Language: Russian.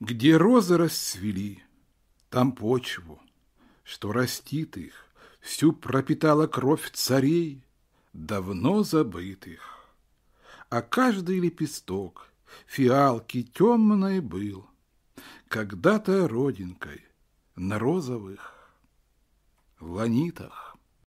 Где розы расцвели, там почву, что растит их, всю пропитала кровь царей, давно забытых. А каждый лепесток фиалки темной был, когда-то родинкой на розовых ланитах.